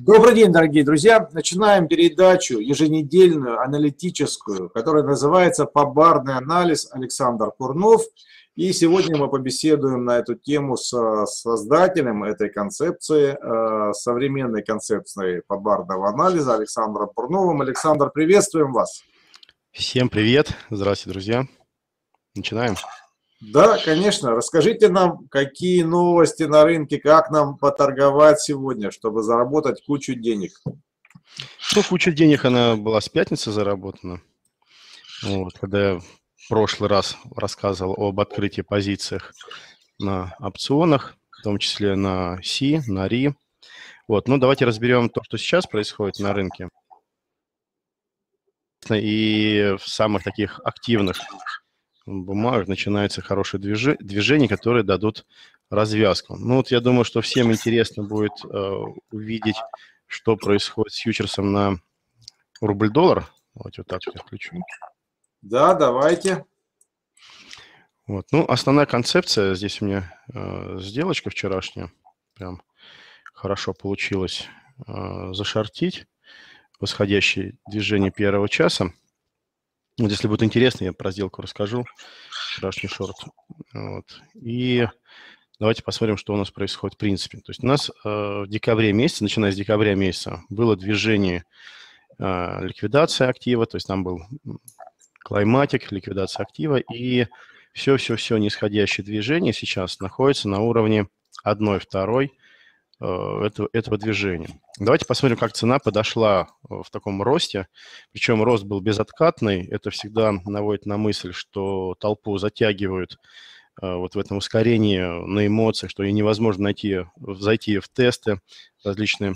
Добрый день, дорогие друзья. Начинаем передачу еженедельную, аналитическую, которая называется «Побарный анализ» Александр Курнов. И сегодня мы побеседуем на эту тему с создателем этой концепции, э, современной концепции побарного анализа Александром Пурновым. Александр, приветствуем вас. Всем привет. Здравствуйте, друзья. Начинаем. Да, конечно. Расскажите нам, какие новости на рынке, как нам поторговать сегодня, чтобы заработать кучу денег. Ну, куча денег, она была с пятницы заработана. Вот, когда я в прошлый раз рассказывал об открытии позициях на опционах, в том числе на Си, на Ри. Вот, ну давайте разберем то, что сейчас происходит на рынке. И в самых таких активных Бумаг начинаются хорошие движи, движения, которые дадут развязку. Ну вот я думаю, что всем интересно будет э, увидеть, что происходит с фьючерсом на рубль-доллар. Давайте вот так я включу. Да, давайте. Вот. Ну, основная концепция, здесь у меня э, сделочка вчерашняя, прям хорошо получилось э, зашортить восходящие движения первого часа. Вот если будет интересно, я про сделку расскажу. Вчерашний шорт. Вот. И давайте посмотрим, что у нас происходит в принципе. То есть у нас э, в декабре месяце, начиная с декабря месяца, было движение э, ликвидации актива, то есть там был клайматик, ликвидация актива, и все-все-все нисходящее движение сейчас находится на уровне 1, 2, Э, этого, этого движения. Давайте посмотрим, как цена подошла э, в таком росте. Причем рост был безоткатный. Это всегда наводит на мысль, что толпу затягивают э, вот в этом ускорении на эмоциях, что и невозможно найти, зайти в тесты различные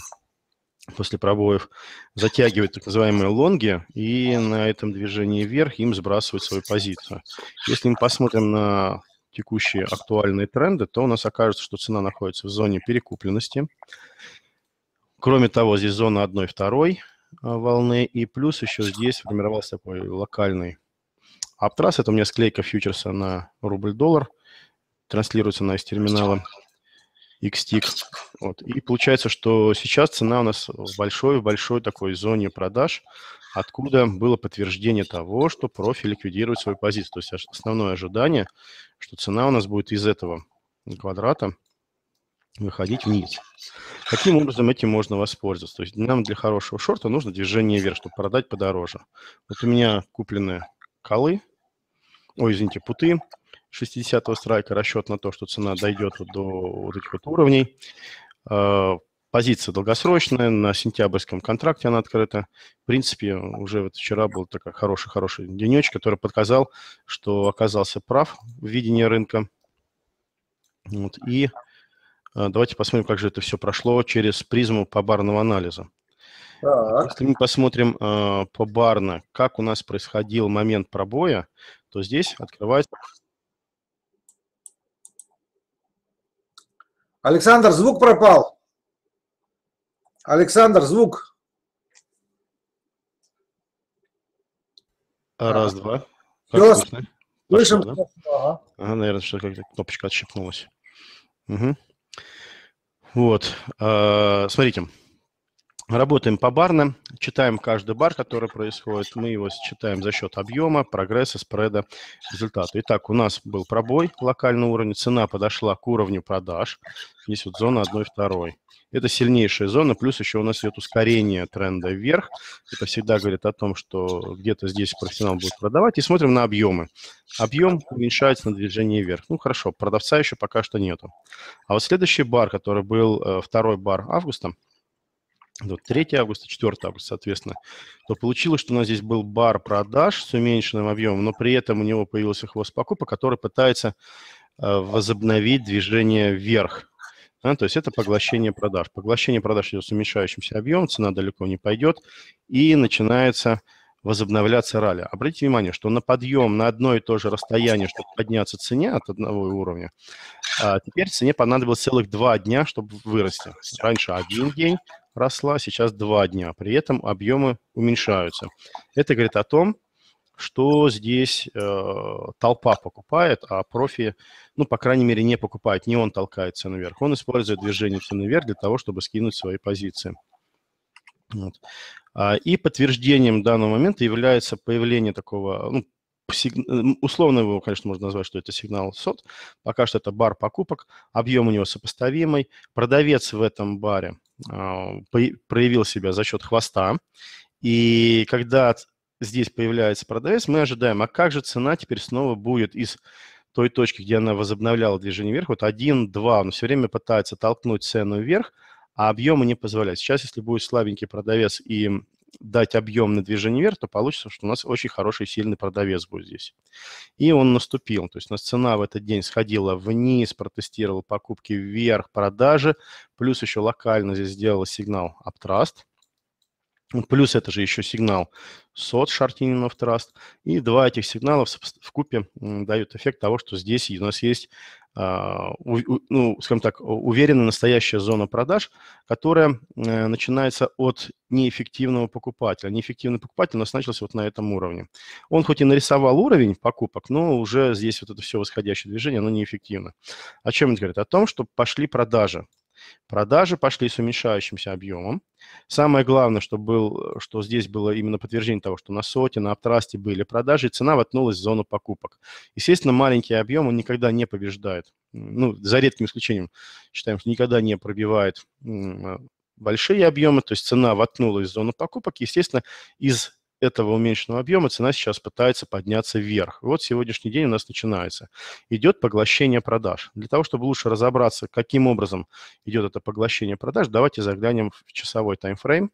после пробоев, затягивают так называемые лонги и на этом движении вверх им сбрасывают свою позицию. Если мы посмотрим на текущие актуальные тренды, то у нас окажется, что цена находится в зоне перекупленности. Кроме того, здесь зона 1 и 2 волны, и плюс еще здесь формировался такой локальный аптрас. Это у меня склейка фьючерса на рубль-доллар, транслируется она из терминала. XTX. Вот. И получается, что сейчас цена у нас в большой-большой такой зоне продаж, откуда было подтверждение того, что профи ликвидирует свою позицию. То есть основное ожидание, что цена у нас будет из этого квадрата выходить вниз. Каким образом этим можно воспользоваться? То есть нам для хорошего шорта нужно движение вверх, чтобы продать подороже. Вот у меня куплены колы, ой, извините, путы 60-го страйка расчет на то, что цена дойдет до вот этих вот уровней. А, позиция долгосрочная, на сентябрьском контракте она открыта. В принципе, уже вот вчера был такой хороший-хороший денечек, который подказал, что оказался прав в видении рынка. Вот. И а, давайте посмотрим, как же это все прошло через призму побарного анализа. Так. Если мы посмотрим э, побарно, как у нас происходил момент пробоя, то здесь открывается Александр, звук пропал. Александр, звук. А, раз, два. слышим. Да? Ага. ага, наверное, что как-то кнопочка отщипнулась. Угу. Вот. А, смотрите. Работаем по барным, читаем каждый бар, который происходит. Мы его считаем за счет объема, прогресса, спреда, результата. Итак, у нас был пробой локального уровня, цена подошла к уровню продаж. Здесь вот зона 1 2. Это сильнейшая зона, плюс еще у нас идет ускорение тренда вверх. Это всегда говорит о том, что где-то здесь профессионал будет продавать. И смотрим на объемы. Объем уменьшается на движение вверх. Ну, хорошо, продавца еще пока что нету. А вот следующий бар, который был э, второй бар августа – вот 3 августа, 4 августа, соответственно, то получилось, что у нас здесь был бар продаж с уменьшенным объемом, но при этом у него появился хвост покупок, который пытается э, возобновить движение вверх. Да, то есть это поглощение продаж. Поглощение продаж идет с уменьшающимся объемом, цена далеко не пойдет, и начинается возобновляться ралли. Обратите внимание, что на подъем на одно и то же расстояние, чтобы подняться цене от одного уровня, а теперь цене понадобилось целых два дня, чтобы вырасти. Раньше один день, росла, сейчас два дня. При этом объемы уменьшаются. Это говорит о том, что здесь э, толпа покупает, а профи, ну, по крайней мере, не покупает. Не он толкает цену вверх. Он использует движение цены вверх для того, чтобы скинуть свои позиции. Вот. А, и подтверждением данного момента является появление такого, ну, условно его, конечно, можно назвать, что это сигнал сот. Пока что это бар покупок, объем у него сопоставимый. Продавец в этом баре а, проявил себя за счет хвоста. И когда здесь появляется продавец, мы ожидаем, а как же цена теперь снова будет из той точки, где она возобновляла движение вверх, вот 1, 2, он все время пытается толкнуть цену вверх, а объемы не позволяют. Сейчас, если будет слабенький продавец и дать объемное движение вверх, то получится, что у нас очень хороший сильный продавец будет здесь. И он наступил. То есть у нас цена в этот день сходила вниз, протестировала покупки вверх, продажи, плюс еще локально здесь сделала сигнал uptrust. Плюс это же еще сигнал сот Шартининов Траст. И два этих сигналов в купе дают эффект того, что здесь у нас есть, а, ну, скажем так, уверенная настоящая зона продаж, которая э, начинается от неэффективного покупателя. Неэффективный покупатель у нас начался вот на этом уровне. Он хоть и нарисовал уровень покупок, но уже здесь вот это все восходящее движение, оно неэффективно. О чем это говорит? О том, что пошли продажи. Продажи пошли с уменьшающимся объемом. Самое главное, что, был, что здесь было именно подтверждение того, что на соте, на аптрасте были продажи, и цена вотнулась в зону покупок. Естественно, маленький объем он никогда не побеждает. Ну, за редким исключением считаем, что никогда не пробивает а, большие объемы, то есть цена вотнулась в зону покупок. Естественно, из этого уменьшенного объема цена сейчас пытается подняться вверх. Вот сегодняшний день у нас начинается. Идет поглощение продаж. Для того, чтобы лучше разобраться, каким образом идет это поглощение продаж, давайте заглянем в часовой таймфрейм.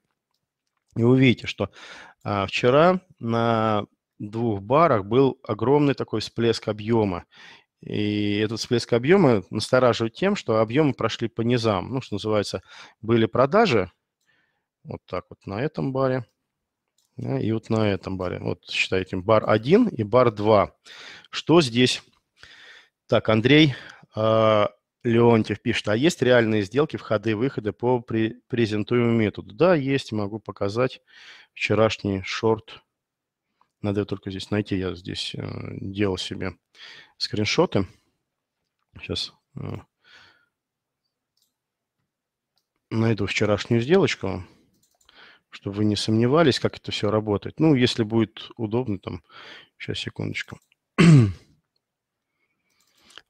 И увидите, что а, вчера на двух барах был огромный такой всплеск объема. И этот всплеск объема настораживает тем, что объемы прошли по низам. Ну, что называется, были продажи, вот так вот на этом баре, да, и вот на этом баре, вот считайте, бар 1 и бар 2. Что здесь? Так, Андрей э, Леонтьев пишет, а есть реальные сделки, входы и выходы по при, презентуемому методу? Да, есть, могу показать вчерашний шорт. Надо только здесь найти, я здесь э, делал себе скриншоты. Сейчас э, найду вчерашнюю сделочку чтобы вы не сомневались, как это все работает. Ну, если будет удобно, там, сейчас, секундочку.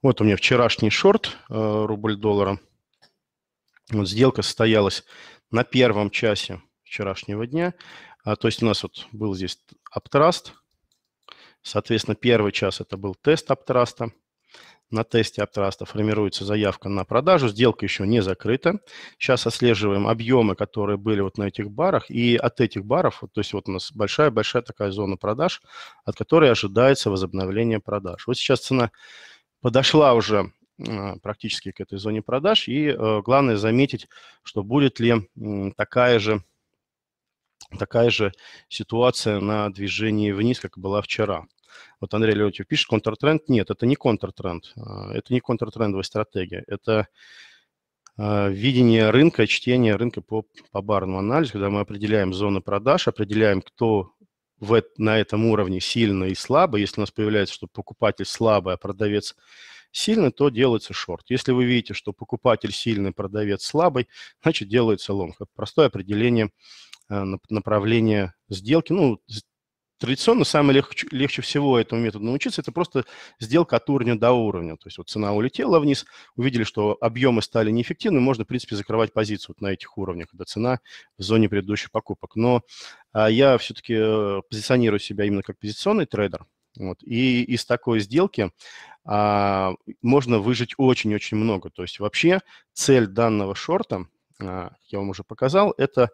вот у меня вчерашний шорт, э, рубль доллара. Вот сделка состоялась на первом часе вчерашнего дня. А, то есть у нас вот был здесь аптраст. Соответственно, первый час это был тест аптраста на тесте Аптраста формируется заявка на продажу, сделка еще не закрыта. Сейчас отслеживаем объемы, которые были вот на этих барах, и от этих баров, то есть вот у нас большая-большая такая зона продаж, от которой ожидается возобновление продаж. Вот сейчас цена подошла уже а, практически к этой зоне продаж, и э, главное заметить, что будет ли такая же такая же ситуация на движении вниз, как была вчера. Вот Андрей Леонтьев пишет, контртренд. Нет, это не контртренд. А, это не контртрендовая стратегия. Это а, видение рынка, чтение рынка по, по барному анализу, когда мы определяем зоны продаж, определяем, кто в, на этом уровне сильно и слабо. Если у нас появляется, что покупатель слабый, а продавец сильный, то делается шорт. Если вы видите, что покупатель сильный, продавец слабый, значит, делается лонг. Это простое определение а, направления сделки, ну, Традиционно самое легче, легче всего этому методу научиться, это просто сделка от уровня до уровня. То есть вот цена улетела вниз, увидели, что объемы стали неэффективны, можно, в принципе, закрывать позицию вот на этих уровнях, когда цена в зоне предыдущих покупок. Но а, я все-таки э, позиционирую себя именно как позиционный трейдер, вот. И из такой сделки а, можно выжить очень-очень много. То есть вообще цель данного шорта а, я вам уже показал, это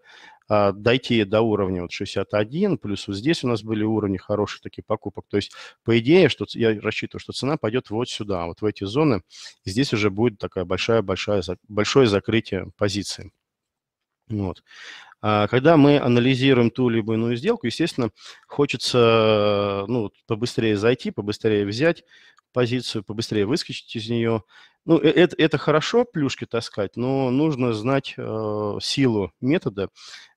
а, дойти до уровня вот 61, плюс вот здесь у нас были уровни хороших таких покупок. То есть, по идее, что я рассчитываю, что цена пойдет вот сюда, вот в эти зоны, и здесь уже будет такая большая-большая, большое закрытие позиции. Вот. А, когда мы анализируем ту либо иную сделку, естественно, хочется ну, побыстрее зайти, побыстрее взять позицию, побыстрее выскочить из нее. Ну, э, это, это хорошо, плюшки таскать, но нужно знать э, силу метода,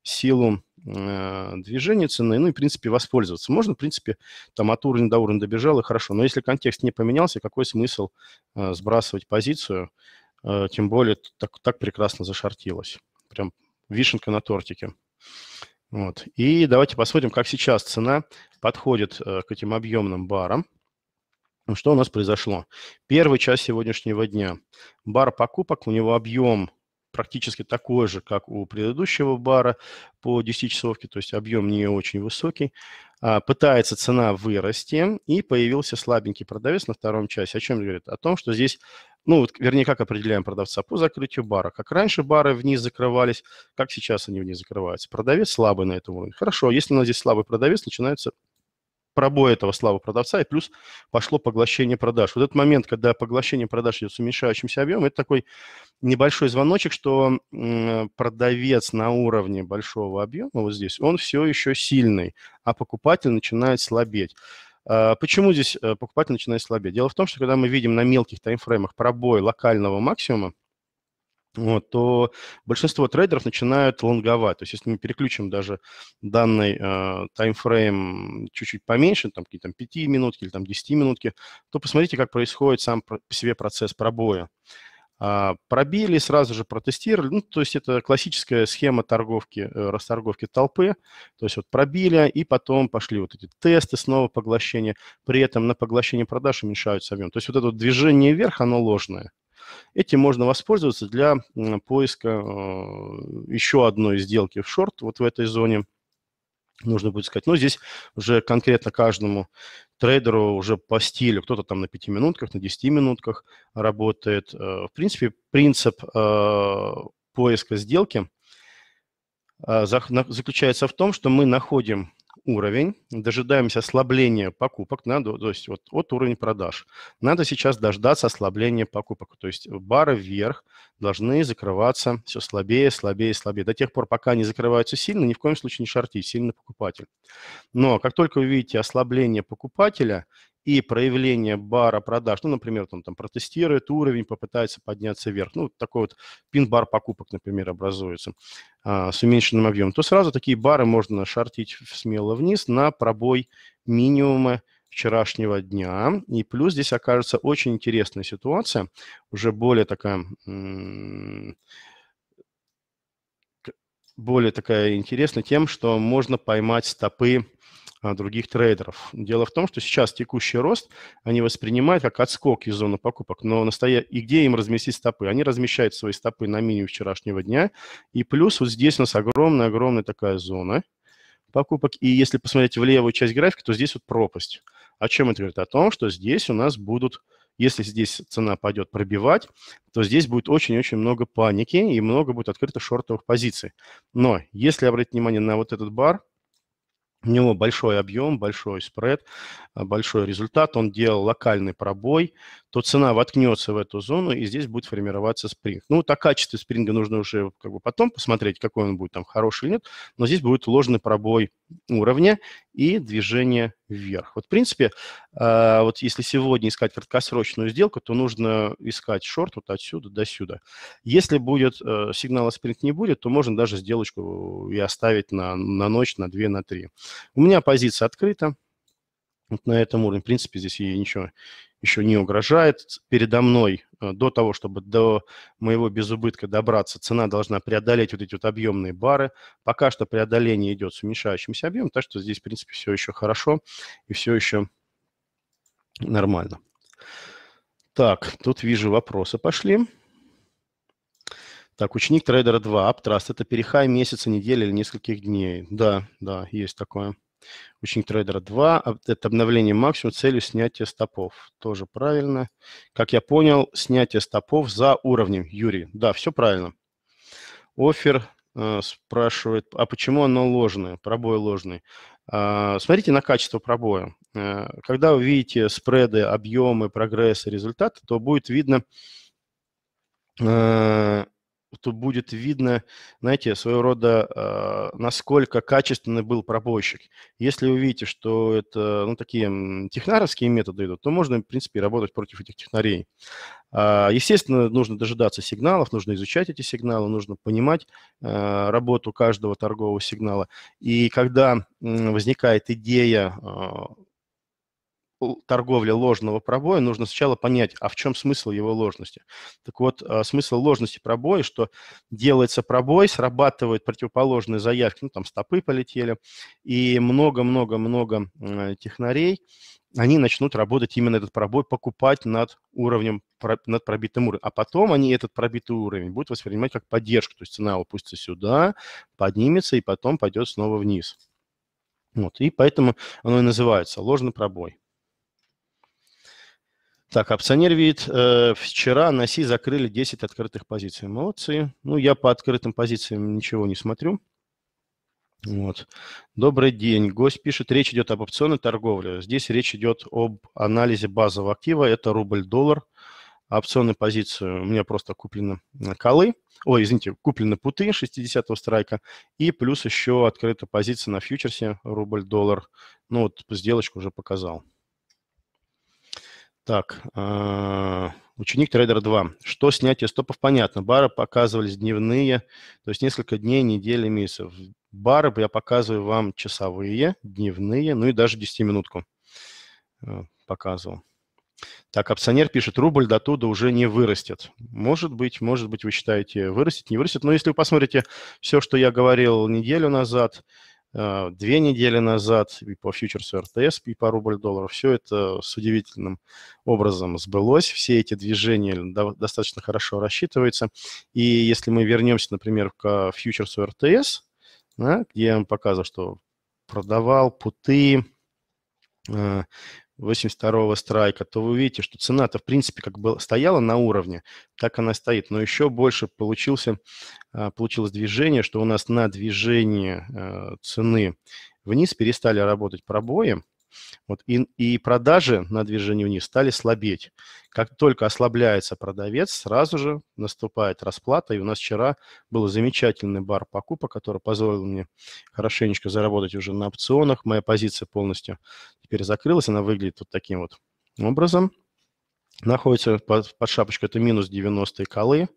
силу э, движения цены, ну и, в принципе, воспользоваться. Можно, в принципе, там от уровня до уровня добежал, и хорошо. Но если контекст не поменялся, какой смысл э, сбрасывать позицию, э, тем более так, так прекрасно зашортилось. Прям вишенка на тортике. Вот. И давайте посмотрим, как сейчас цена подходит э, к этим объемным барам. Ну, что у нас произошло? Первый час сегодняшнего дня. Бар покупок, у него объем практически такой же, как у предыдущего бара по 10-часовке, то есть объем не очень высокий. А, пытается цена вырасти, и появился слабенький продавец на втором часе. О чем говорит? О том, что здесь, ну, вот, вернее, как определяем продавца по закрытию бара. Как раньше бары вниз закрывались, как сейчас они вниз закрываются. Продавец слабый на этом уровне. Хорошо, если у нас здесь слабый продавец, начинаются пробой этого слабого продавца, и плюс пошло поглощение продаж. Вот этот момент, когда поглощение продаж идет с уменьшающимся объемом, это такой небольшой звоночек, что продавец на уровне большого объема вот здесь, он все еще сильный, а покупатель начинает слабеть. А, почему здесь э, покупатель начинает слабеть? Дело в том, что когда мы видим на мелких таймфреймах пробой локального максимума, вот, то большинство трейдеров начинают лонговать. То есть если мы переключим даже данный э, таймфрейм чуть-чуть поменьше, там какие-то 5 минутки или там 10 минутки, то посмотрите, как происходит сам по себе процесс пробоя. А, пробили, сразу же протестировали. Ну, то есть это классическая схема торговки, э, расторговки толпы. То есть вот пробили, и потом пошли вот эти тесты, снова поглощения. При этом на поглощение продаж уменьшаются объем. То есть вот это вот движение вверх, оно ложное. Этим можно воспользоваться для поиска э, еще одной сделки в шорт вот в этой зоне нужно будет сказать. Но здесь уже конкретно каждому трейдеру уже по стилю. Кто-то там на 5 минутках, на 10 минутках работает. Э, в принципе, принцип э, поиска сделки заключается в том, что мы находим уровень, дожидаемся ослабления покупок, надо, то есть вот от уровня продаж. Надо сейчас дождаться ослабления покупок, то есть бары вверх должны закрываться все слабее, слабее, слабее. До тех пор, пока они закрываются сильно, ни в коем случае не шортить, сильно покупатель. Но как только вы видите ослабление покупателя и проявление бара продаж, ну, например, там там протестирует уровень, попытается подняться вверх, ну, такой вот пин-бар покупок, например, образуется а, с уменьшенным объемом, то сразу такие бары можно шортить смело вниз на пробой минимума вчерашнего дня. И плюс здесь окажется очень интересная ситуация, уже более такая более такая интересная тем, что можно поймать стопы а, других трейдеров. Дело в том, что сейчас текущий рост они воспринимают как отскок из зоны покупок, но настоя... и где им разместить стопы? Они размещают свои стопы на минимум вчерашнего дня, и плюс вот здесь у нас огромная-огромная такая зона покупок, и если посмотреть в левую часть графика, то здесь вот пропасть. О чем это говорит? О том, что здесь у нас будут если здесь цена пойдет пробивать, то здесь будет очень-очень много паники и много будет открыто шортовых позиций. Но если обратить внимание на вот этот бар, у него большой объем, большой спред, э, большой результат. Он делал локальный пробой то цена воткнется в эту зону, и здесь будет формироваться спринг. Ну, вот о качестве спринга нужно уже как бы потом посмотреть, какой он будет, там, хороший или нет, но здесь будет ложный пробой уровня и движение вверх. Вот, в принципе, а, вот если сегодня искать краткосрочную сделку, то нужно искать шорт вот отсюда до сюда. Если будет э, сигнала спринг не будет, то можно даже сделочку и оставить на, на ночь, на 2, на 3. У меня позиция открыта вот на этом уровне. В принципе, здесь я ничего еще не угрожает. Передо мной э, до того, чтобы до моего безубытка добраться, цена должна преодолеть вот эти вот объемные бары. Пока что преодоление идет с уменьшающимся объемом, так что здесь, в принципе, все еще хорошо и все еще нормально. Так, тут вижу вопросы пошли. Так, ученик трейдера 2, аптраст, это перехай месяца, недели или нескольких дней. Да, да, есть такое. Ученик трейдера 2. А, это обновление максимум целью снятия стопов. Тоже правильно. Как я понял, снятие стопов за уровнем, Юрий. Да, все правильно. Офер э, спрашивает, а почему оно ложное, пробой ложный? Э, смотрите на качество пробоя. Э, когда вы видите спреды, объемы, прогрессы, результаты, то будет видно, э, то будет видно, знаете, своего рода, э, насколько качественный был пробойщик. Если вы видите, что это ну, такие технаровские методы идут, то можно, в принципе, работать против этих технарей. Э, естественно, нужно дожидаться сигналов, нужно изучать эти сигналы, нужно понимать э, работу каждого торгового сигнала. И когда э, возникает идея э, торговли ложного пробоя, нужно сначала понять, а в чем смысл его ложности. Так вот, э, смысл ложности пробоя, что делается пробой, срабатывают противоположные заявки, ну, там стопы полетели, и много-много-много э, технарей, они начнут работать именно этот пробой, покупать над уровнем, над пробитым уровнем. А потом они этот пробитый уровень будут воспринимать как поддержку. То есть цена опустится сюда, поднимется и потом пойдет снова вниз. Вот. И поэтому оно и называется ложный пробой. Так, опционер видит, э, вчера на Си закрыли 10 открытых позиций. Молодцы. Ну, я по открытым позициям ничего не смотрю. Вот. Добрый день. Гость пишет, речь идет об опционной торговле. Здесь речь идет об анализе базового актива. Это рубль-доллар. Опционную позицию у меня просто куплены колы. Ой, извините, куплены путы 60-го страйка. И плюс еще открыта позиция на фьючерсе рубль-доллар. Ну вот сделочку уже показал. Так, а, ученик трейдер 2. Что снятие стопов понятно. Бары показывались дневные, то есть несколько дней, недели, месяцев. Бары я показываю вам часовые, дневные, ну и даже 10-минутку э, показывал. Так, опционер пишет, рубль до туда уже не вырастет. Может быть, может быть, вы считаете, вырастет, не вырастет. Но если вы посмотрите все, что я говорил неделю назад, а, две недели назад, и по фьючерсу РТС, и по рубль доллару Все это с удивительным образом сбылось. Все эти движения достаточно хорошо рассчитываются. И если мы вернемся, например, к фьючерсу РТС, да, где я вам показывал, что продавал путы, а, 82-го страйка, то вы увидите, что цена-то, в принципе, как бы стояла на уровне, так она стоит. Но еще больше получился, а, получилось движение, что у нас на движение э, цены вниз перестали работать пробои, вот и, и продажи на движении вниз стали слабеть. Как только ослабляется продавец, сразу же наступает расплата. И у нас вчера был замечательный бар покупок, который позволил мне хорошенечко заработать уже на опционах. Моя позиция полностью теперь закрылась. Она выглядит вот таким вот образом. Находится под, под шапочкой, это минус 90 колы,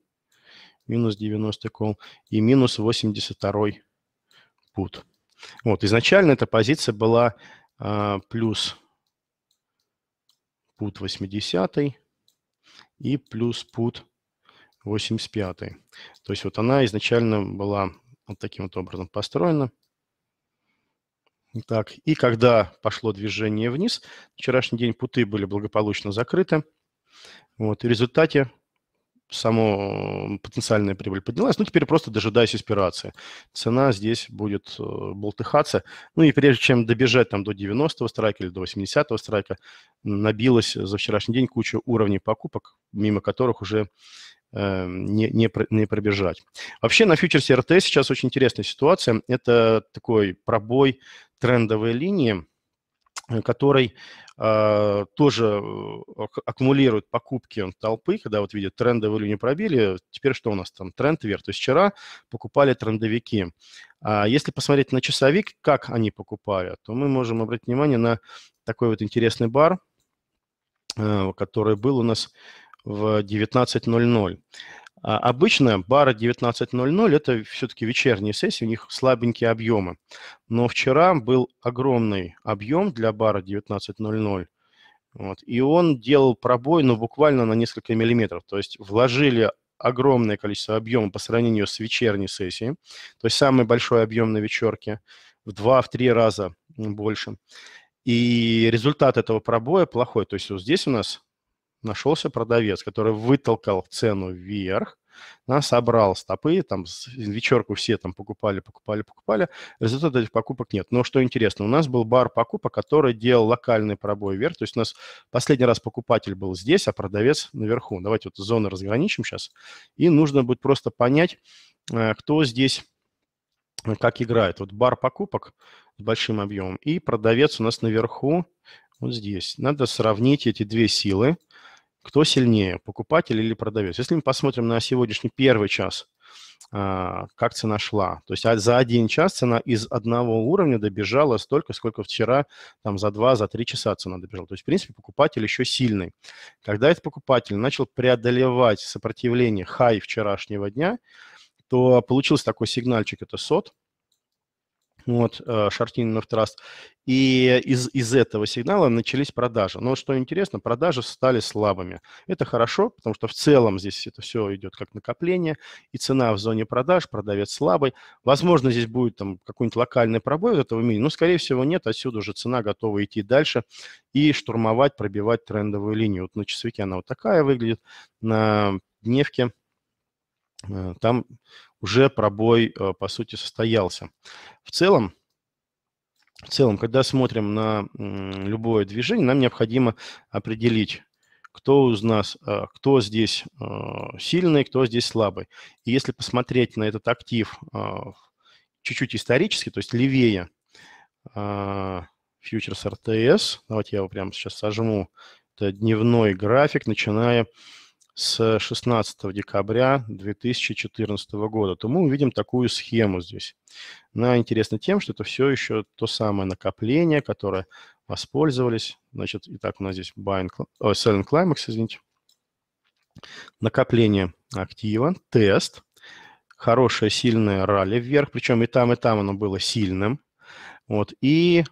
минус 90 кол и минус 82 пут. Вот, изначально эта позиция была а, плюс put 80 и плюс пут 85. То есть вот она изначально была вот таким вот образом построена. Так, и когда пошло движение вниз, вчерашний день путы были благополучно закрыты. Вот, и в результате само э, потенциальная прибыль поднялась. Ну, теперь просто дожидаясь аспирации. Цена здесь будет э, болтыхаться. Ну, и прежде чем добежать там до 90-го страйка или до 80-го страйка, набилась за вчерашний день куча уровней покупок, мимо которых уже э, не, не, не пробежать. Вообще на фьючерсе РТ сейчас очень интересная ситуация. Это такой пробой трендовой линии, Э, который э, тоже э, аккумулирует покупки толпы, когда вот видят трендовую линию пробили, теперь что у нас там, тренд вверх, то есть вчера покупали трендовики. А если посмотреть на часовик, как они покупали, то мы можем обратить внимание на такой вот интересный бар, э, который был у нас в 19.00. А, обычно бары 19.00 – это все-таки вечерние сессии, у них слабенькие объемы. Но вчера был огромный объем для бара 19.00. Вот, и он делал пробой, но ну, буквально на несколько миллиметров. То есть вложили огромное количество объема по сравнению с вечерней сессией. То есть самый большой объем на вечерке в два-в три раза больше. И результат этого пробоя плохой. То есть вот здесь у нас нашелся продавец, который вытолкал цену вверх, да, собрал стопы, там вечерку все там покупали, покупали, покупали. Результата этих покупок нет. Но что интересно, у нас был бар покупок, который делал локальный пробой вверх. То есть у нас последний раз покупатель был здесь, а продавец наверху. Давайте вот зоны разграничим сейчас. И нужно будет просто понять, э, кто здесь э, как играет. Вот бар покупок с большим объемом и продавец у нас наверху вот здесь. Надо сравнить эти две силы кто сильнее, покупатель или продавец. Если мы посмотрим на сегодняшний первый час, а, как цена шла. То есть а, за один час цена из одного уровня добежала столько, сколько вчера, там за два, за три часа цена добежала. То есть, в принципе, покупатель еще сильный. Когда этот покупатель начал преодолевать сопротивление хай вчерашнего дня, то получился такой сигнальчик, это сот, ну вот, э, Шартин на Trust. И из, из этого сигнала начались продажи. Но что интересно, продажи стали слабыми. Это хорошо, потому что в целом здесь это все идет как накопление, и цена в зоне продаж, продавец слабый. Возможно, здесь будет там какой-нибудь локальный пробой в этого мини, но, скорее всего, нет. Отсюда уже цена готова идти дальше и штурмовать, пробивать трендовую линию. Вот на часовике она вот такая выглядит, на дневке э, там уже пробой, э, по сути, состоялся. В целом, в целом, когда смотрим на любое движение, нам необходимо определить, кто у нас, э, кто здесь э, сильный, кто здесь слабый. И если посмотреть на этот актив чуть-чуть исторически, то есть левее фьючерс РТС, давайте я его прямо сейчас сожму, это дневной график, начиная с 16 декабря 2014 года, то мы увидим такую схему здесь. Она интересна тем, что это все еще то самое накопление, которое воспользовались. Значит, и так у нас здесь buying, о, selling climax, извините. Накопление актива, тест, хорошее сильное ралли вверх, причем и там, и там оно было сильным. Вот, и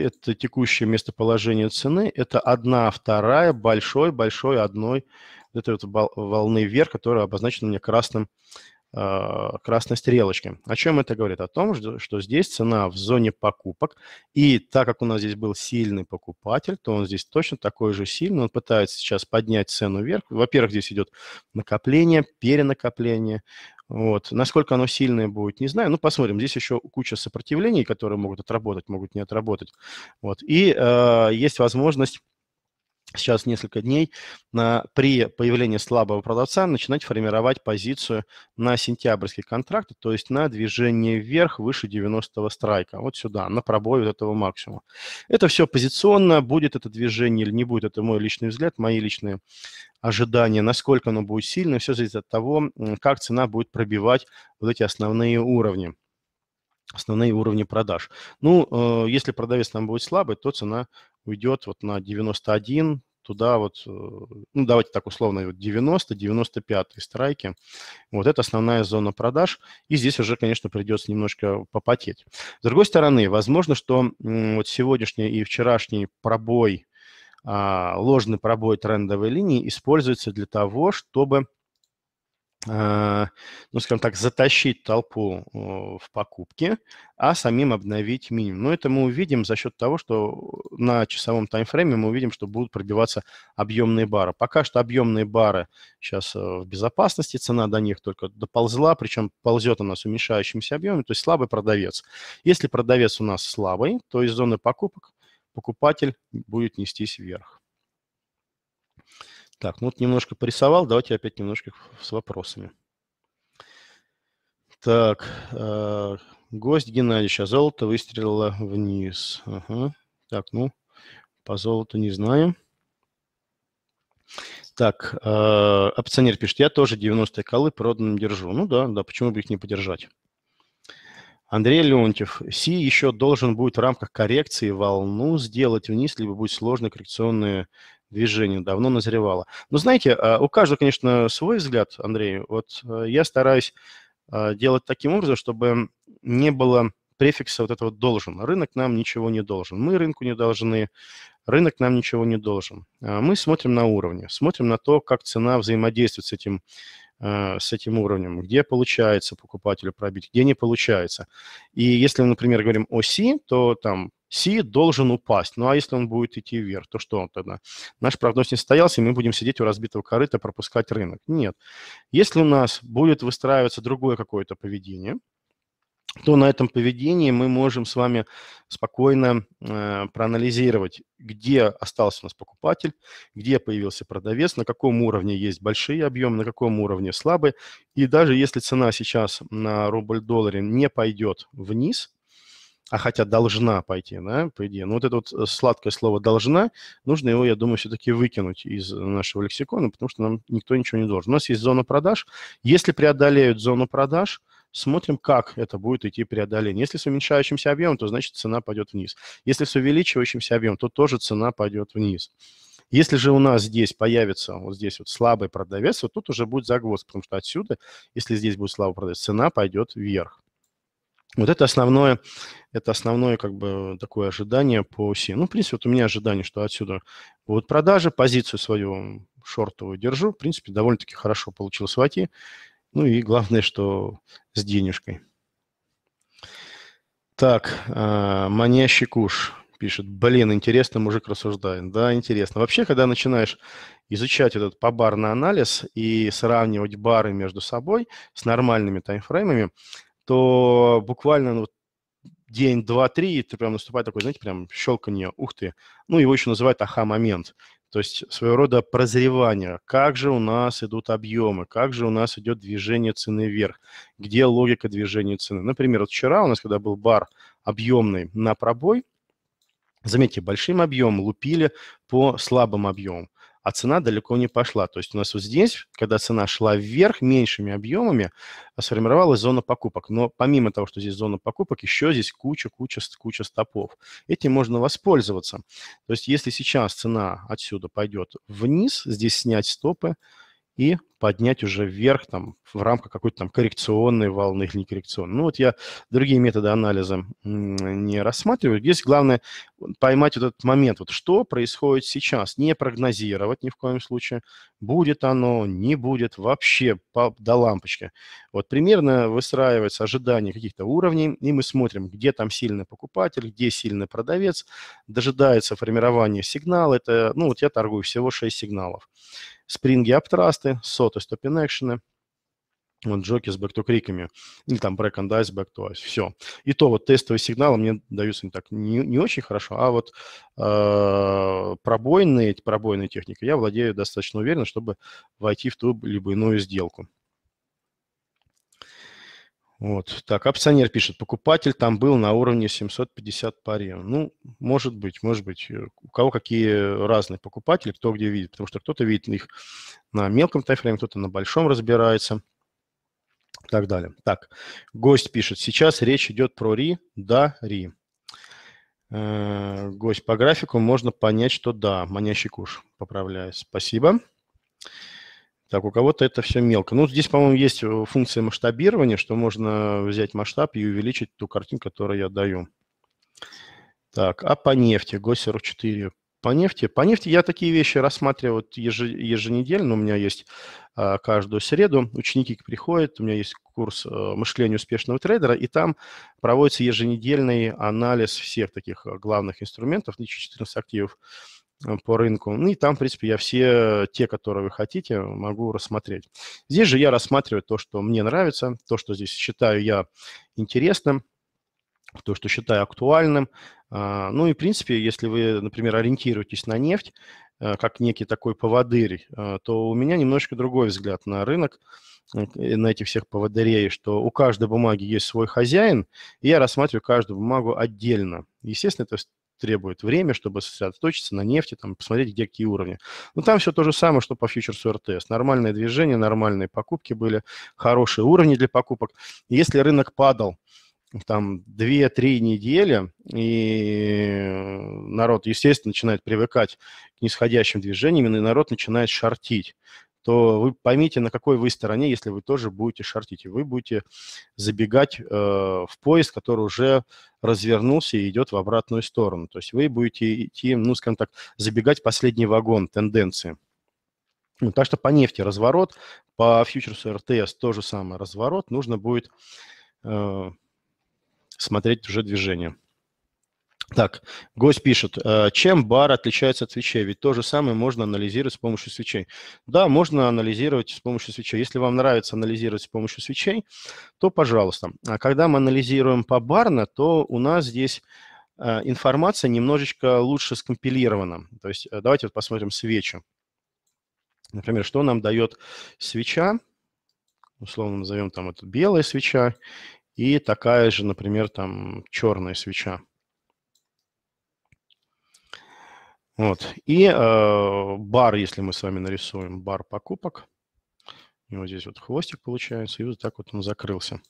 это текущее местоположение цены, это одна вторая большой-большой одной вот этой вот волны вверх, которая обозначена мне красным, а, красной стрелочкой. О чем это говорит? О том, что здесь цена в зоне покупок, и так как у нас здесь был сильный покупатель, то он здесь точно такой же сильный, он пытается сейчас поднять цену вверх. Во-первых, здесь идет накопление, перенакопление, вот. Насколько оно сильное будет, не знаю. Ну, посмотрим. Здесь еще куча сопротивлений, которые могут отработать, могут не отработать. Вот. И э, есть возможность сейчас несколько дней на, при появлении слабого продавца начинать формировать позицию на сентябрьский контракт, то есть на движение вверх выше 90 страйка, вот сюда, на пробой вот этого максимума. Это все позиционно, будет это движение или не будет, это мой личный взгляд, мои личные ожидания, насколько оно будет сильно, все зависит от того, как цена будет пробивать вот эти основные уровни основные уровни продаж. Ну, э, если продавец там будет слабый, то цена уйдет вот на 91, туда вот, э, ну, давайте так условно, 90-95 страйки. Вот это основная зона продаж. И здесь уже, конечно, придется немножко попотеть. С другой стороны, возможно, что вот сегодняшний и вчерашний пробой, а, ложный пробой трендовой линии используется для того, чтобы Э, ну, скажем так, затащить толпу э, в покупки, а самим обновить минимум. Но ну, это мы увидим за счет того, что на часовом таймфрейме мы увидим, что будут пробиваться объемные бары. Пока что объемные бары сейчас э, в безопасности, цена до них только доползла, причем ползет у нас уменьшающимся объемом, то есть слабый продавец. Если продавец у нас слабый, то из зоны покупок покупатель будет нестись вверх. Так, ну вот немножко порисовал, давайте опять немножко с вопросами. Так, э, гость Геннадьевич, а золото выстрелило вниз. Ага. Так, ну, по золоту не знаю. Так, э, опционер пишет, я тоже 90-е колы проданным держу. Ну да, да, почему бы их не подержать? Андрей Леонтьев, Си еще должен будет в рамках коррекции волну сделать вниз, либо будет сложная коррекционная движение давно назревало. Но знаете, а, у каждого, конечно, свой взгляд, Андрей. Вот а, я стараюсь а, делать таким образом, чтобы не было префикса вот этого «должен». Рынок нам ничего не должен. Мы рынку не должны, рынок нам ничего не должен. Мы смотрим на уровни, смотрим на то, как цена взаимодействует с этим, с этим уровнем, где получается покупателю пробить, где не получается. И если мы, например, говорим о Си, то там Си должен упасть. Ну а если он будет идти вверх, то что он тогда? Наш прогноз не состоялся, и мы будем сидеть у разбитого корыта, пропускать рынок. Нет. Если у нас будет выстраиваться другое какое-то поведение, то на этом поведении мы можем с вами спокойно э, проанализировать, где остался у нас покупатель, где появился продавец, на каком уровне есть большие объемы, на каком уровне слабые. И даже если цена сейчас на рубль-долларе не пойдет вниз, а хотя должна пойти, да, по идее. Но ну, вот это вот э, сладкое слово «должна», нужно его, я думаю, все-таки выкинуть из нашего лексикона, потому что нам никто ничего не должен. У нас есть зона продаж. Если преодолеют зону продаж, смотрим, как это будет идти преодоление. Если с уменьшающимся объемом, то значит цена пойдет вниз. Если с увеличивающимся объемом, то тоже цена пойдет вниз. Если же у нас здесь появится вот здесь вот слабый продавец, вот тут уже будет загвоздка, потому что отсюда, если здесь будет слабый продавец, цена пойдет вверх. Вот это основное, это основное как бы такое ожидание по оси. Ну, в принципе, вот у меня ожидание, что отсюда вот продажи, позицию свою шортовую держу. В принципе, довольно-таки хорошо получилось войти. Ну и главное, что с денежкой. Так, а, манящий куш пишет. Блин, интересно мужик рассуждает. Да, интересно. Вообще, когда начинаешь изучать этот побарный анализ и сравнивать бары между собой с нормальными таймфреймами, то буквально ну, день, два, три, и ты прям наступает такой, знаете, прям щелканье, ух ты. Ну, его еще называют аха-момент. То есть своего рода прозревание. Как же у нас идут объемы, как же у нас идет движение цены вверх, где логика движения цены. Например, вот вчера у нас, когда был бар объемный на пробой, заметьте, большим объемом лупили по слабым объемам а цена далеко не пошла. То есть у нас вот здесь, когда цена шла вверх меньшими объемами, а сформировалась зона покупок. Но помимо того, что здесь зона покупок, еще здесь куча-куча куча стопов. Этим можно воспользоваться. То есть если сейчас цена отсюда пойдет вниз, здесь снять стопы и поднять уже вверх там, в рамках какой-то там коррекционной волны или некоррекционной. Ну вот я другие методы анализа не рассматриваю. Здесь главное поймать вот этот момент, вот что происходит сейчас, не прогнозировать ни в коем случае, будет оно, не будет, вообще по, до лампочки. Вот примерно выстраивается ожидание каких-то уровней, и мы смотрим, где там сильный покупатель, где сильный продавец, дожидается формирования сигнала, это, ну вот я торгую всего 6 сигналов. Спринги, аптрасты, 40 то есть топ-инэкшены, вот джоки с бэк-ту-криками, или там break and dice, back to ice, все. И то вот тестовые сигналы мне даются не так не, не очень хорошо, а вот э, пробойные, пробойные техники я владею достаточно уверенно, чтобы войти в ту либо иную сделку. Вот. Так, опционер пишет, покупатель там был на уровне 750 паре. Ну, может быть, может быть. Э, у кого какие разные покупатели, кто где видит. Потому что кто-то видит их на мелком таймфрейме, кто-то на большом разбирается и так далее. Так, гость пишет, сейчас речь идет про ри, да, ри. Э, гость по графику, можно понять, что да, манящий куш, поправляю, спасибо. Так, у кого-то это все мелко. Ну, здесь, по-моему, есть э, функция масштабирования, что можно взять масштаб и увеличить ту картинку, которую я даю. Так, а по нефти, ГОС-44 по нефти? По нефти я такие вещи рассматриваю еженедельно. У меня есть а, каждую среду. Ученики приходят, у меня есть курс э, мышления успешного трейдера, и там проводится еженедельный анализ всех таких э, главных инструментов, 14 ну, активов э, по рынку. Ну и там, в принципе, я все те, которые вы хотите, могу рассмотреть. Здесь же я рассматриваю то, что мне нравится, то, что здесь считаю я интересным, то, что считаю актуальным. А, ну и, в принципе, если вы, например, ориентируетесь на нефть э, как некий такой поводырь, э, то у меня немножко другой взгляд на рынок, э, на этих всех поводырей, что у каждой бумаги есть свой хозяин, и я рассматриваю каждую бумагу отдельно. Естественно, это требует время, чтобы сосредоточиться на нефти, там, посмотреть, где какие уровни. Но там все то же самое, что по фьючерсу РТС. Нормальное движение, нормальные покупки были, хорошие уровни для покупок. Если рынок падал, там 2-3 недели, и народ, естественно, начинает привыкать к нисходящим движениям, и народ начинает шортить то вы поймите, на какой вы стороне, если вы тоже будете шортить, и вы будете забегать э, в поезд, который уже развернулся и идет в обратную сторону. То есть вы будете идти, ну, скажем так, забегать в последний вагон тенденции. Ну, так что по нефти разворот, по фьючерсу РТС же самое разворот. Нужно будет э, смотреть уже движение. Так, гость пишет, «Э, чем бар отличается от свечей? Ведь то же самое можно анализировать с помощью свечей. Да, можно анализировать с помощью свечей. Если вам нравится анализировать с помощью свечей, то пожалуйста. А когда мы анализируем по барно, то у нас здесь э, информация немножечко лучше скомпилирована. То есть э, давайте вот посмотрим свечу. Например, что нам дает свеча? Условно назовем там это белая свеча и такая же, например, там черная свеча. Вот. И э, бар, если мы с вами нарисуем бар покупок, у него здесь вот хвостик получается, и вот так вот он закрылся.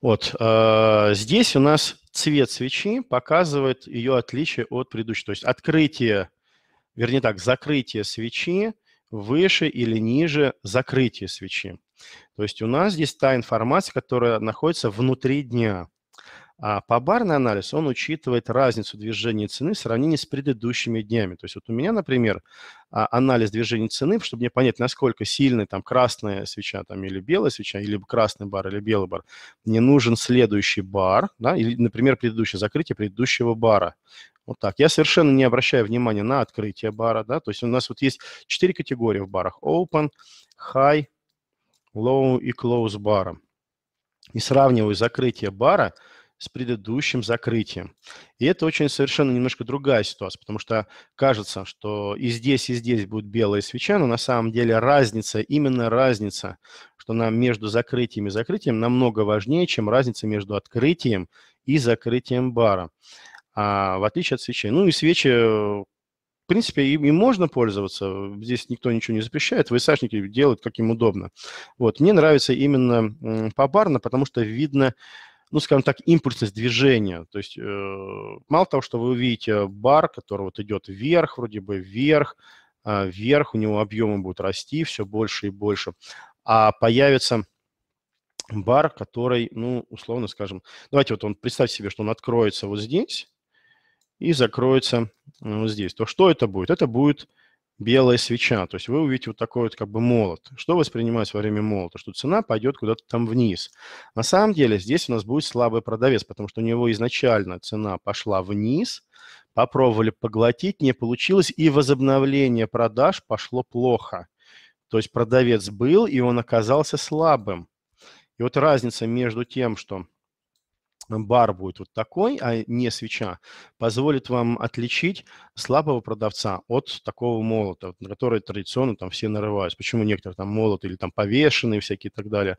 Вот. Э, здесь у нас цвет свечи показывает ее отличие от предыдущей. То есть открытие, вернее так, закрытие свечи – выше или ниже закрытия свечи. То есть у нас здесь та информация, которая находится внутри дня. А побарный анализ, он учитывает разницу движения цены в сравнении с предыдущими днями. То есть вот у меня, например, а, анализ движения цены, чтобы мне понять, насколько сильная там красная свеча там, или белая свеча, или красный бар, или белый бар, мне нужен следующий бар, да, или, например, предыдущее закрытие предыдущего бара. Вот так. Я совершенно не обращаю внимания на открытие бара, да, то есть у нас вот есть четыре категории в барах. Open, High, Low и Close бара. И сравниваю закрытие бара с предыдущим закрытием. И это очень совершенно немножко другая ситуация, потому что кажется, что и здесь, и здесь будет белая свеча, но на самом деле разница, именно разница, что нам между закрытием и закрытием намного важнее, чем разница между открытием и закрытием бара а, в отличие от свечей. Ну и свечи, э, в принципе, им, им можно пользоваться, здесь никто ничего не запрещает, ВСАшники делают, как им удобно. Вот. Мне нравится именно побарно, потому что видно, ну, скажем так, импульсность движения. То есть э, мало того, что вы увидите бар, который вот идет вверх, вроде бы вверх, э, вверх, у него объемы будут расти все больше и больше, а появится бар, который, ну, условно скажем, давайте вот он, представьте себе, что он откроется вот здесь, и закроется э, вот здесь, то что это будет? Это будет белая свеча. То есть вы увидите вот такой вот как бы молот. Что воспринимать во время молота? Что цена пойдет куда-то там вниз. На самом деле здесь у нас будет слабый продавец, потому что у него изначально цена пошла вниз, попробовали поглотить, не получилось, и возобновление продаж пошло плохо. То есть продавец был, и он оказался слабым. И вот разница между тем, что бар будет вот такой, а не свеча, позволит вам отличить слабого продавца от такого молота, на который традиционно там все нарываются. Почему некоторые там молоты или там повешенные всякие и так далее.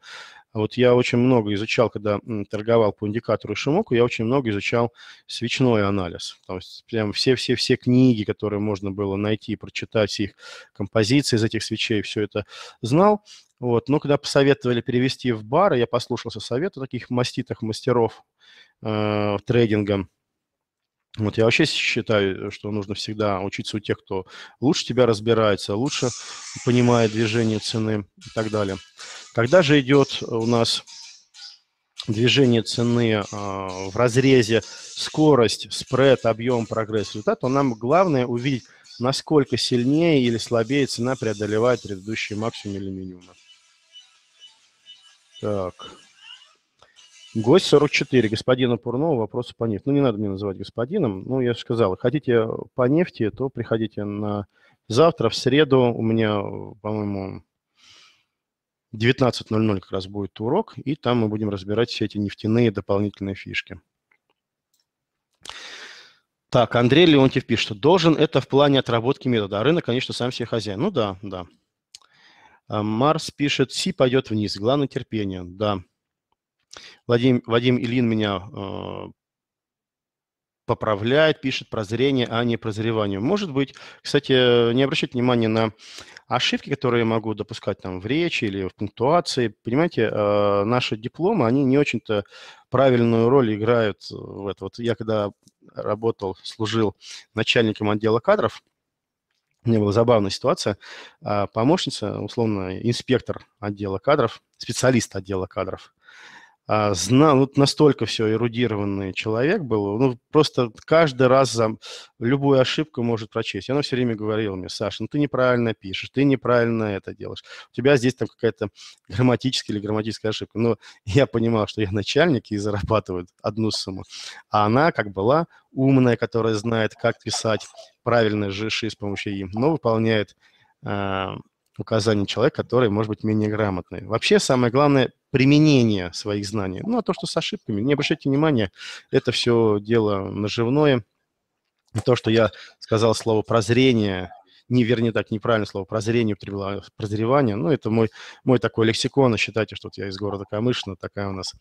Вот я очень много изучал, когда торговал по индикатору Шимоку, я очень много изучал свечной анализ. То есть прям все-все-все книги, которые можно было найти, прочитать их, композиции из этих свечей, все это знал. Вот. Но когда посоветовали перевести в бары, я послушался совета таких маститых мастеров э, трейдинга, вот я вообще считаю, что нужно всегда учиться у тех, кто лучше тебя разбирается, лучше понимает движение цены и так далее. Когда же идет у нас движение цены э, в разрезе скорость, спред, объем, прогресс, результат, то нам главное увидеть, насколько сильнее или слабее цена преодолевает предыдущие максимум или минимум. Так. Гость 44, господина Пурнова, вопросы по нефти. Ну, не надо мне называть господином, ну, я же сказал, хотите по нефти, то приходите на завтра, в среду, у меня, по-моему, 19.00 как раз будет урок, и там мы будем разбирать все эти нефтяные дополнительные фишки. Так, Андрей Леонтьев пишет, что должен это в плане отработки метода, а рынок, конечно, сам себе хозяин. Ну да, да. А Марс пишет, Си пойдет вниз, главное терпение. Да. Вадим, Вадим Ильин меня э, поправляет, пишет про зрение, а не про прозревание. Может быть, кстати, э, не обращать внимания на ошибки, которые я могу допускать там в речи или в пунктуации. Понимаете, э, наши дипломы, они не очень-то правильную роль играют в это. Вот я когда работал, служил начальником отдела кадров, у меня была забавная ситуация. А, помощница, условно, инспектор отдела кадров, специалист отдела кадров, а, знал, вот настолько все эрудированный человек был, ну, просто каждый раз за любую ошибку может прочесть. И она все время говорила мне, Саша, ну, ты неправильно пишешь, ты неправильно это делаешь, у тебя здесь там какая-то грамматическая или грамматическая ошибка. Но я понимал, что я начальник и зарабатываю одну сумму. А она, как была умная, которая знает, как писать правильные жиши с помощью им, но выполняет а, указания человека, который, может быть, менее грамотный. Вообще, самое главное применение своих знаний. Ну, а то, что с ошибками, не обращайте внимания, это все дело наживное. То, что я сказал слово «прозрение», не, вернее так, неправильно слово «прозрение» употребила, «прозревание», ну, это мой, мой такой лексикон, считайте, что вот я из города Камышина, такая у нас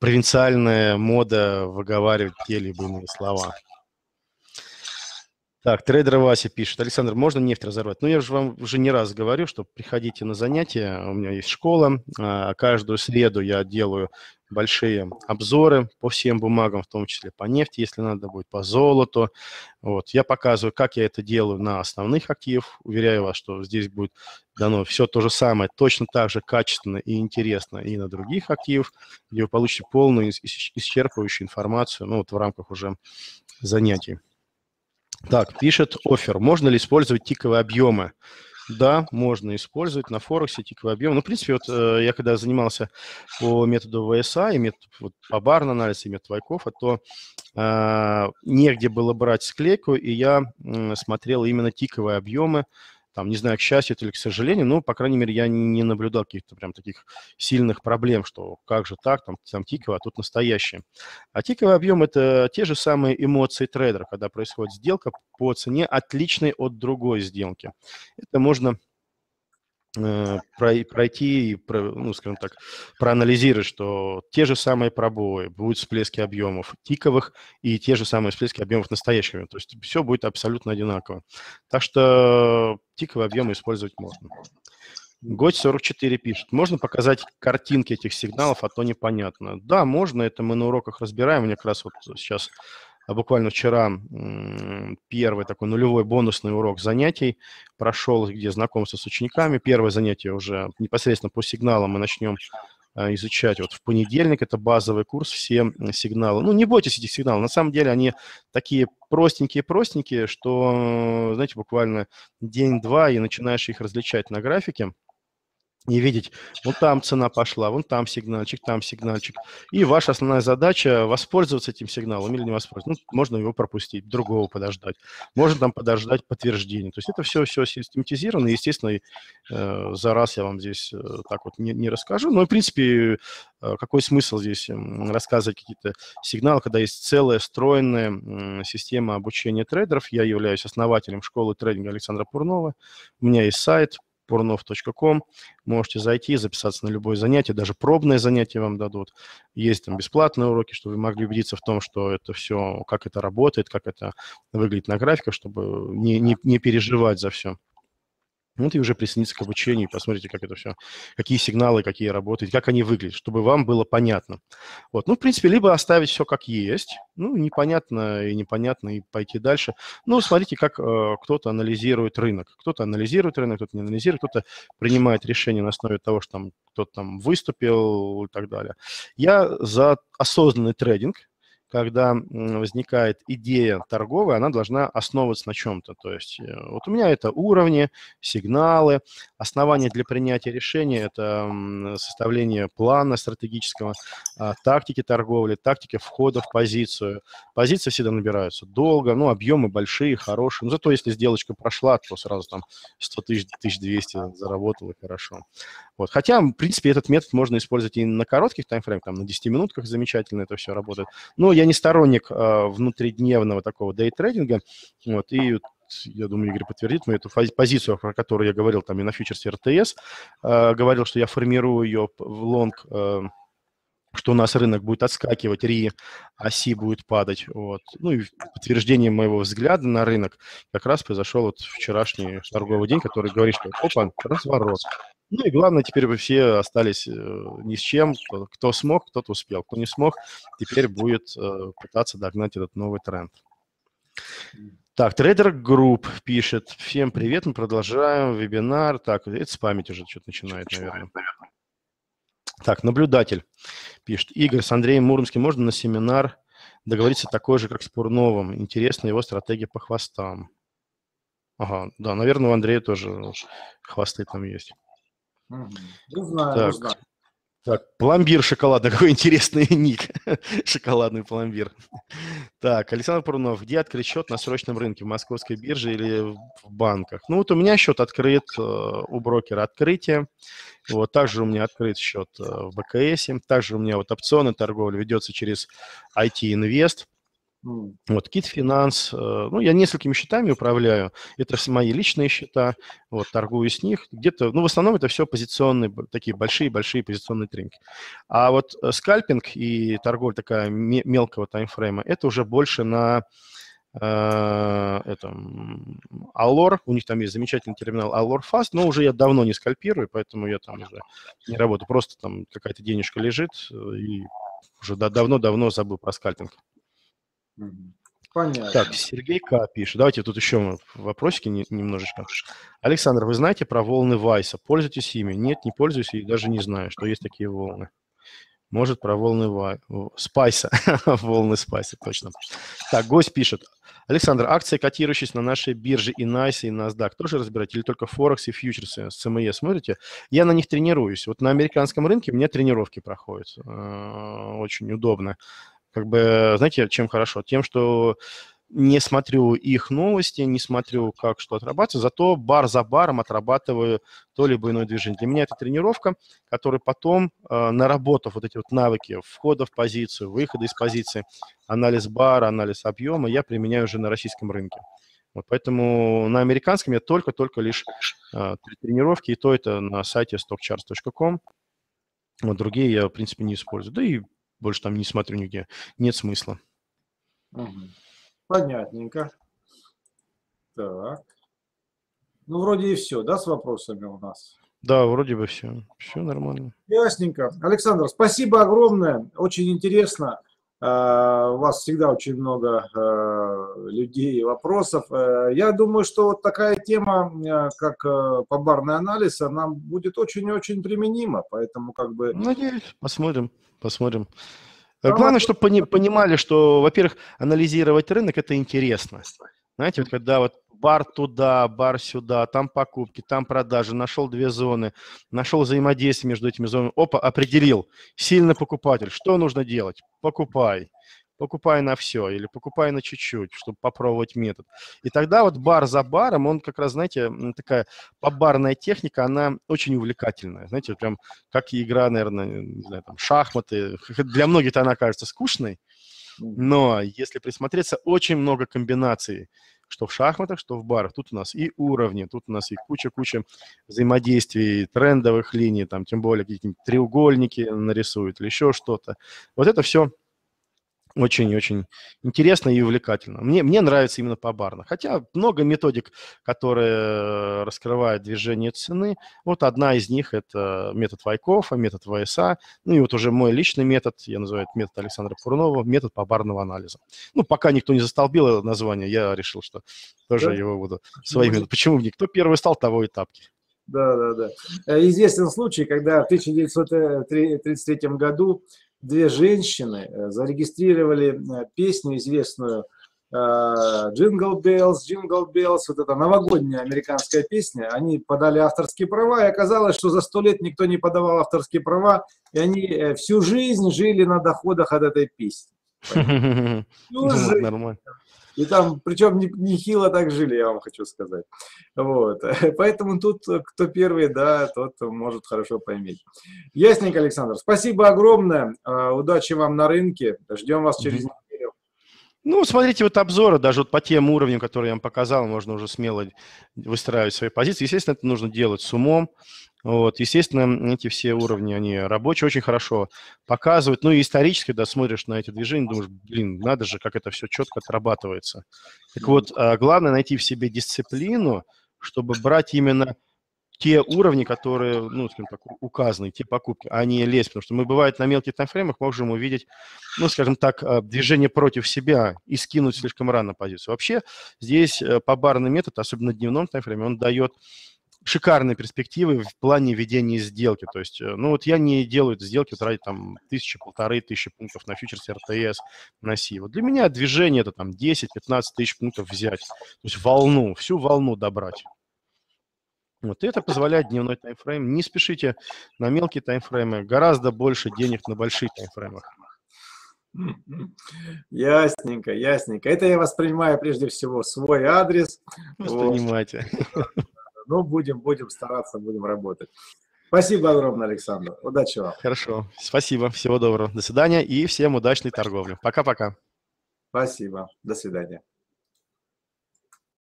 провинциальная мода выговаривать те или иные слова. Так, трейдер Вася пишет. Александр, можно нефть разорвать? Ну, я же вам уже не раз говорю, что приходите на занятия. У меня есть школа. А, каждую среду я делаю большие обзоры по всем бумагам, в том числе по нефти, если надо будет, по золоту. Вот. Я показываю, как я это делаю на основных активах. Уверяю вас, что здесь будет дано все то же самое, точно так же качественно и интересно и на других активах, где вы получите полную исчерпывающую информацию ну, вот в рамках уже занятий. Так, пишет офер. Можно ли использовать тиковые объемы? Да, можно использовать на Форексе тиковые объемы. Ну, в принципе, вот э, я когда занимался по методу ВСА и метод вот, по барный анализ и метод Вайкофа, то э, негде было брать склейку, и я э, смотрел именно тиковые объемы там, не знаю, к счастью это или к сожалению, но, по крайней мере, я не, наблюдал каких-то прям таких сильных проблем, что как же так, там, там тиковое, а тут настоящее. А тиковый объем – это те же самые эмоции трейдера, когда происходит сделка по цене, отличной от другой сделки. Это можно Э, пройти и, ну, скажем так, проанализировать, что те же самые пробои, будут всплески объемов тиковых и те же самые всплески объемов настоящими. То есть все будет абсолютно одинаково. Так что тиковые объемы использовать можно. Гость 44 пишет. Можно показать картинки этих сигналов, а то непонятно. Да, можно, это мы на уроках разбираем. У меня как раз вот сейчас, а буквально вчера первый такой нулевой бонусный урок занятий прошел, где знакомство с учениками. Первое занятие уже непосредственно по сигналам мы начнем э, изучать. Вот в понедельник это базовый курс, все сигналы. Ну, не бойтесь этих сигналов. На самом деле они такие простенькие-простенькие, что, э, знаете, буквально день-два и начинаешь их различать на графике и видеть, вот там цена пошла, вон там сигнальчик, там сигнальчик. И ваша основная задача воспользоваться этим сигналом или не воспользоваться. Ну, можно его пропустить, другого подождать. Можно там подождать подтверждение. То есть это все-все систематизировано. Естественно, э, за раз я вам здесь э, так вот не, не расскажу. Но, ну в принципе, э, какой смысл здесь рассказывать какие-то сигналы, когда есть целая стройная система обучения трейдеров. Я являюсь основателем школы трейдинга Александра Пурнова. У меня есть сайт – pornov.com. Можете зайти, записаться на любое занятие, даже пробное занятие вам дадут. Есть там бесплатные уроки, чтобы вы могли убедиться в том, что это все, как это работает, как это выглядит на графиках, чтобы не, не, не переживать за все. Ну, и уже присоединиться к обучению посмотрите, как это все, какие сигналы, какие работают, как они выглядят, чтобы вам было понятно. Вот, ну, в принципе, либо оставить все как есть, ну, непонятно и непонятно, и пойти дальше. Ну, смотрите, как э, кто-то анализирует рынок. Кто-то анализирует рынок, кто-то не анализирует, кто-то принимает решение на основе того, что там кто-то там выступил и так далее. Я за осознанный трейдинг, когда возникает идея торговая, она должна основываться на чем-то. То есть э, вот у меня это уровни, сигналы, основания для принятия решения – это составление плана стратегического, а, тактики торговли, тактики входа в позицию. Позиции всегда набираются долго, ну, объемы большие, хорошие. Но ну, зато если сделочка прошла, то сразу там 100 тысяч, 1200 заработало хорошо. Вот. Хотя, в принципе, этот метод можно использовать и на коротких таймфреймах, там на 10 минутках замечательно это все работает. Но я не сторонник а, внутридневного такого дейтрейдинга, вот, и я думаю, Игорь подтвердит мою эту позицию, про которую я говорил там и на фьючерсе РТС, э, говорил, что я формирую ее в лонг, э, что у нас рынок будет отскакивать, ри оси будет падать. Вот. Ну и подтверждение моего взгляда на рынок как раз произошел вот вчерашний торговый день, который говорит, что опа, разворот. Ну и главное, теперь вы все остались э, ни с чем. Кто смог, тот успел. Кто не смог, теперь будет э, пытаться догнать этот новый тренд. Так, трейдер групп пишет. Всем привет, мы продолжаем вебинар. Так, это с памяти уже что-то начинает, наверное. наверное. Так, наблюдатель пишет. Игорь с Андреем Муромским можно на семинар договориться такой же, как с Пурновым. Интересна его стратегия по хвостам. Ага, да, наверное, у Андрея тоже хвосты там есть. Я ну, знаю, ну, так. знаю. Так, пломбир шоколадный, какой интересный ник. Шоколадный пломбир. Так, Александр Прунов, где открыть счет на срочном рынке, в московской бирже или в банках? Ну вот у меня счет открыт э, у брокера открытие. Вот также у меня открыт счет э, в БКС. Также у меня вот опционная торговля ведется через IT Инвест. Вот, Кит Финанс, э, ну, я несколькими счетами управляю, это мои личные счета, вот, торгую с них, где-то, ну, в основном это все позиционные, такие большие-большие позиционные тренинги. А вот э, скальпинг и торговля такая мелкого таймфрейма, это уже больше на э, этом, Allure, у них там есть замечательный терминал Allure Fast, но уже я давно не скальпирую, поэтому я там уже не работаю, просто там какая-то денежка лежит, э, и уже давно-давно забыл про скальпинг. Понятно. Так, Сергей К. пишет. Давайте тут еще вопросики немножечко. Александр, вы знаете про волны Вайса? Пользуетесь ими? Нет, не пользуюсь и даже не знаю, что есть такие волны. Может, про волны Вай... Спайса. волны Спайса, точно. Так, гость пишет. Александр, акции, котирующиеся на нашей бирже и NICE, и NASDAQ, тоже разбирать? Или только форекс и фьючерсы с CME смотрите? Я на них тренируюсь. Вот на американском рынке у меня тренировки проходят. Э, очень удобно как бы, знаете, чем хорошо? Тем, что не смотрю их новости, не смотрю, как что отрабатывается, зато бар за баром отрабатываю то либо иное движение. Для меня это тренировка, которая потом, а, наработав вот эти вот навыки входа в позицию, выхода из позиции, анализ бара, анализ объема, я применяю уже на российском рынке. Вот поэтому на американском я только-только лишь а, тренировки, и то это на сайте stockcharts.com. Вот другие я, в принципе, не использую. Да и больше там не смотрю нигде. Нет смысла. Понятненько. Так. Ну, вроде и все, да, с вопросами у нас? Да, вроде бы все. Все нормально. Ясненько. Александр, спасибо огромное. Очень интересно. А, у вас всегда очень много а, людей и вопросов. Э, я думаю, что вот такая тема, э, как э, побарный анализ, она будет очень и очень применима. Поэтому как бы... Надеюсь, посмотрим посмотрим. Главное, чтобы пони- понимали, что, во-первых, анализировать рынок – это интересно. Знаете, вот когда вот бар туда, бар сюда, там покупки, там продажи, нашел две зоны, нашел взаимодействие между этими зонами, опа, определил, сильно покупатель, что нужно делать? Покупай покупай на все или покупай на чуть-чуть, чтобы попробовать метод. И тогда вот бар за баром, он как раз, знаете, такая побарная техника, она очень увлекательная. Знаете, прям как игра, наверное, не знаю, там, шахматы. Для многих она кажется скучной, но если присмотреться, очень много комбинаций что в шахматах, что в барах. Тут у нас и уровни, тут у нас и куча-куча взаимодействий, трендовых линий, там, тем более какие-нибудь треугольники нарисуют или еще что-то. Вот это все очень-очень интересно и увлекательно. Мне, мне нравится именно побарно. Хотя много методик, которые э, раскрывают движение цены. Вот одна из них – это метод Вайкова, метод ВСА. Ну и вот уже мой личный метод, я называю это метод Александра Фурнова, метод побарного анализа. Ну, пока никто не застолбил это название, я решил, что тоже да? его буду своим. Почему? Почему никто первый стал, того и тапки. Да, да, да. Э, известен случай, когда в 1933 э, году две женщины э, зарегистрировали э, песню известную э, Джингл Беллс, Джингл Беллс, вот эта новогодняя американская песня, они подали авторские права, и оказалось, что за сто лет никто не подавал авторские права, и они всю жизнь жили на доходах от этой песни. Всю ну, жизнь. Нормально. И там, причем нехило не так жили, я вам хочу сказать. Вот. Поэтому тут кто первый, да, тот может хорошо поймать. Ясненько, Александр. Спасибо огромное. А, удачи вам на рынке. Ждем вас через неделю. Ну, смотрите, вот обзоры даже вот по тем уровням, которые я вам показал, можно уже смело выстраивать свои позиции. Естественно, это нужно делать с умом, вот, естественно, эти все уровни, они рабочие очень хорошо показывают. Ну и исторически, да, смотришь на эти движения, думаешь, блин, надо же, как это все четко отрабатывается. Так вот, а, главное найти в себе дисциплину, чтобы брать именно те уровни, которые, ну, скажем так, указаны, те покупки, а не лезть, потому что мы, бывает, на мелких таймфреймах можем увидеть, ну, скажем так, а, движение против себя и скинуть слишком рано позицию. Вообще здесь э, побарный метод, особенно в дневном таймфрейме, он дает шикарные перспективы в плане ведения сделки. То есть, э, ну вот я не делаю сделки тратить там тысячи, полторы тысячи пунктов на фьючерсе РТС, на СИ. Вот для меня движение это там 10-15 тысяч пунктов взять. То есть волну, всю волну добрать. Вот и это позволяет дневной таймфрейм. Не спешите на мелкие таймфреймы. Гораздо больше денег на больших таймфреймах. Ясненько, ясненько. Это я воспринимаю прежде всего свой адрес. Ну, воспринимайте. Вот. Ну, будем, будем стараться, будем работать. Спасибо огромное, Александр. Удачи вам. Хорошо. Спасибо. Всего доброго. До свидания и всем удачной торговли. Пока-пока. Спасибо. До свидания.